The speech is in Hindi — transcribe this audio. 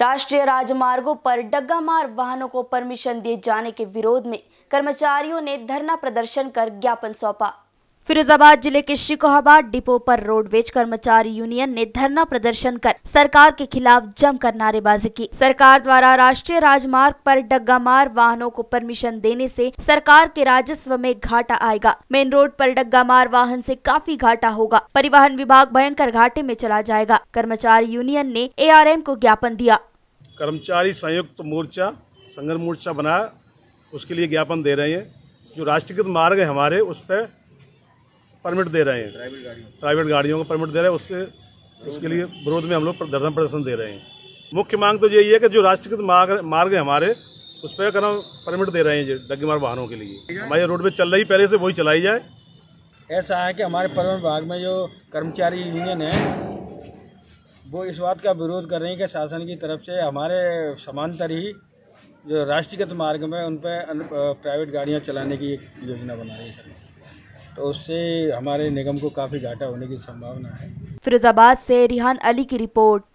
राष्ट्रीय राजमार्गों पर डगामार वाहनों को परमिशन दिए जाने के विरोध में कर्मचारियों ने धरना प्रदर्शन कर ज्ञापन सौंपा फिरोजाबाद जिले के शिकोहाबाद डिपो पर रोडवेज कर्मचारी यूनियन ने धरना प्रदर्शन कर सरकार के खिलाफ जमकर नारेबाजी की सरकार द्वारा राष्ट्रीय राजमार्ग पर डग्गामार वाहनों को परमिशन देने से सरकार के राजस्व में घाटा आएगा मेन रोड पर डग्गामार वाहन से काफी घाटा होगा परिवहन विभाग भयंकर घाटे में चला जाएगा कर्मचारी यूनियन ने ए को ज्ञापन दिया कर्मचारी संयुक्त मोर्चा संघर्ष मोर्चा बनाया उसके लिए ज्ञापन दे रहे हैं जो राष्ट्रीय मार्ग है हमारे उस पर परमिट दे रहे हैं प्राइवेट गाड़ियों को परमिट दे रहे हैं उससे उसके लिए विरोध में हम लोग धरना प्रदर्शन दे रहे हैं मुख्य मांग तो यही है कि जो राष्ट्रीय मार्ग मार्ग है हमारे उस पर क्या परमिट दे रहे हैं मार वाहनों के लिए हमारे रोड पर चल रही पहले से वही चलाई जाए ऐसा है कि हमारे परिवहन विभाग में जो कर्मचारी यूनियन है वो इस बात का विरोध कर रहे हैं कि शासन की तरफ से हमारे समांतर ही जो राष्ट्रीयगत मार्ग में उन पर प्राइवेट गाड़ियां चलाने की योजना बना रही है तो उससे हमारे निगम को काफ़ी घाटा होने की संभावना है फिरोजाबाद से रिहान अली की रिपोर्ट